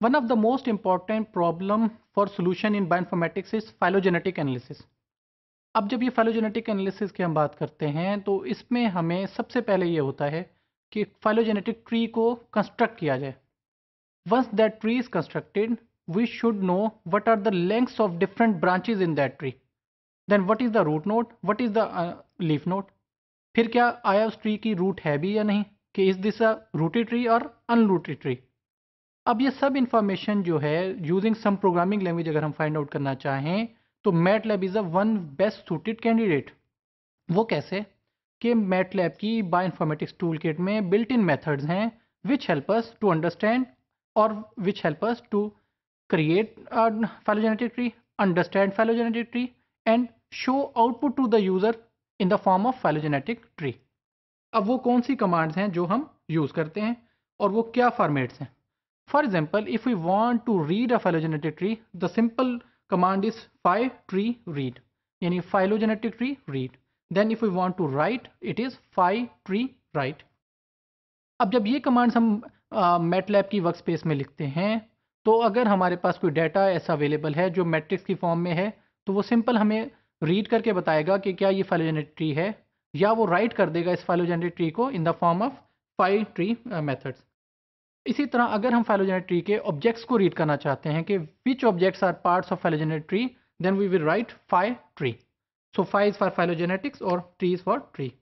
One of the most important problem for solution in bioinformatics is phylogenetic analysis. अब जब ये phylogenetic analysis की हम बात करते हैं तो इसमें हमें सबसे पहले ये होता है कि फाइलोजेनेटिक ट्री को कंस्ट्रक्ट किया जाए once that tree is constructed we should know what are the lengths of different branches in that tree then what is the root node what is the leaf node फिर क्या आया उस tree की root है भी या नहीं कि इज़ दिस अ रूटी ट्री और अनरूटी ट्री अब ये सब इंफॉर्मेशन जो है यूजिंग सम प्रोग्रामिंग लैंग्वेज अगर हम फाइंड आउट करना चाहें तो MATLAB is a one best suited candidate वो कैसे कि मैट लैब की बाई इन्फॉर्मेटिक्स टूल किट में बिल्ट इन मैथड्स हैं विच हेल्पर्स टू अंडरस्टैंड और which helpers to create phylogenetic tree understand phylogenetic tree and show output to the user in the form of phylogenetic tree अब वो कौन सी commands हैं जो हम use करते हैं और वो क्या फॉर्मेट्स हैं For example, if we want to read a phylogenetic tree, the simple command is phi tree read, any phylogenetic tree read. Then if we want to write, it is phi tree write. अब जब ये commands हम MATLAB की work space में लिखते हैं तो अगर हमारे पास कोई डाटा ऐसा अवेलेबल है जो मैट्रिक्स की फॉर्म में है तो वो सिंपल हमें रीड करके बताएगा कि क्या ये फाइलोजेनेट ट्री है या वो राइट कर देगा इस फाइलोजेनेट ट्री को in the form of file tree methods इसी तरह अगर हम फाइलोजेनेट ट्री के ऑब्जेक्ट्स को रीड करना चाहते हैं कि which objects are parts of phylogenetic tree then we will write five tree so five is for phylogenetics और tree is for tree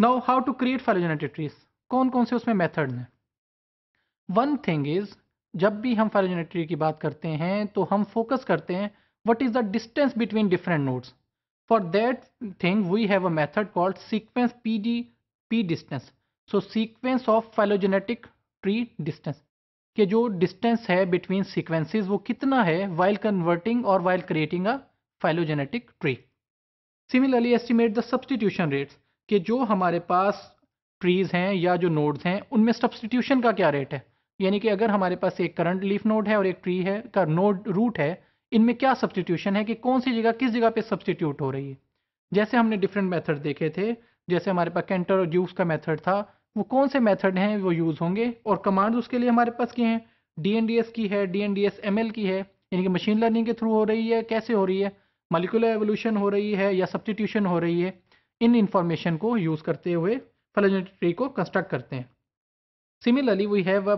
now how to create phylogenetic trees कौन कौन से उसमें मेथड हैं वन थिंग इज जब भी हम phylogenetic tree की बात करते हैं तो हम फोकस करते हैं what is the distance between different nodes for that thing we have a method called sequence P D P distance so sequence of phylogenetic tree distance कि जो डिस्टेंस है बिटवीन सीक्वेंसेस वो कितना है वाइल कन्वर्टिंग और while creating a phylogenetic tree similarly estimate the substitution rates कि जो हमारे पास ट्रीज हैं या जो नोड्स हैं उनमें सब्सटीट्यूशन का क्या रेट है यानी कि अगर हमारे पास एक करंट लीफ नोड है और एक ट्री है का नोड रूट है इनमें क्या सब्सटीट्यूशन है कि कौन सी जगह किस जगह पे सब्सटीट्यूट हो रही है जैसे हमने डिफरेंट मेथड देखे थे जैसे हमारे पास कैंटर और जूस का मेथड था वो कौन से मेथड हैं वो यूज़ होंगे और कमांड उसके लिए हमारे पास क्या हैं डी की है डी एन की है यानी कि मशीन लर्निंग के थ्रू हो रही है कैसे हो रही है मालिकुलर एवोल्यूशन हो रही है या सब्सटीट्यूशन हो रही है इन इंफॉर्मेशन को यूज़ करते हुए फेलोजेनेटिक ट्री को कंस्ट्रक्ट करते हैं similarly we have a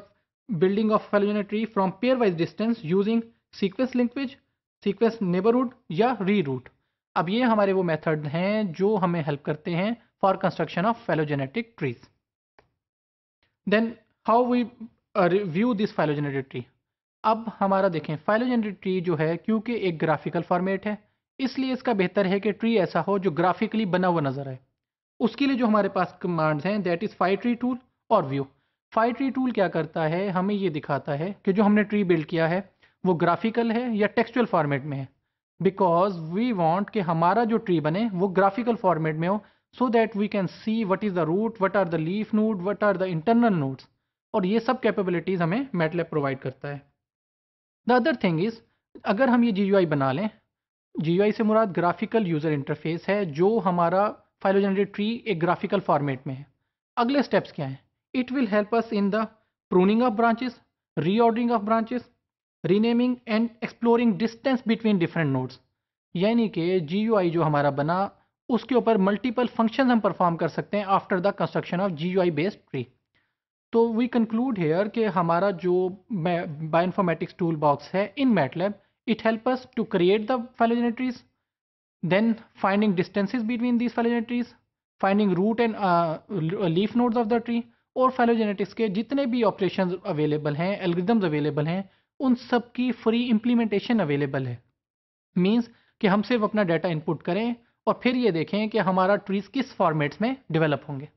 building of phylogenetic tree from pairwise distance using sequence linkage sequence neighbourhood या री रूट अब ये हमारे वो मेथड हैं जो हमें हेल्प करते हैं for construction of phylogenetic trees then how we review this phylogenetic tree अब हमारा देखें फाइलोजेनेटिव ट्री जो है क्योंकि एक ग्राफिकल फॉर्मेट है इसलिए इसका बेहतर है कि ट्री ऐसा हो जो ग्राफिकली बना हुआ नजर आए उसके लिए जो हमारे पास कमांड्स हैं that is five tree tool और व्यू फाइव ट्री टूल क्या करता है हमें ये दिखाता है कि जो हमने ट्री बिल्ड किया है वो ग्राफिकल है या टेक्सचुअल फॉर्मेट में है बिकॉज वी वॉन्ट कि हमारा जो ट्री बने वो ग्राफिकल फॉर्मेट में हो so that we can see what is the root what are the leaf node what are the internal nodes और ये सब कैपेबिलिटीज़ हमें मेटलैप प्रोवाइड करता है द अदर थिंग इज़ अगर हम ये जी बना लें जी से मुराद ग्राफिकल यूज़र इंटरफेस है जो हमारा फाइलोजेनरी ट्री एक ग्राफिकल फॉर्मेट में है अगले स्टेप्स क्या हैं it will help us in the pruning of branches reordering of branches renaming and exploring distance between different nodes यानी कि जी जो हमारा बना उसके ऊपर मल्टीपल फंक्शन हम परफॉर्म कर सकते हैं after the construction of G U based tree तो वी कंक्लूड हेयर कि हमारा जो बायोइन्फॉर्मेटिक्स टूल बॉक्स है in MATLAB it help us to create the phylogenetic trees then finding distances between these phylogenetic trees finding root and leaf nodes of the tree और phylogenetics के जितने भी operation available हैं एल्ग्रिदम्स available हैं उन सब की फ्री इम्प्लीमेंटेशन अवेलेबल है मीन्स कि हम सिर्फ अपना डाटा इनपुट करें और फिर ये देखें कि हमारा ट्रीज किस फॉर्मेट्स में डेवलप होंगे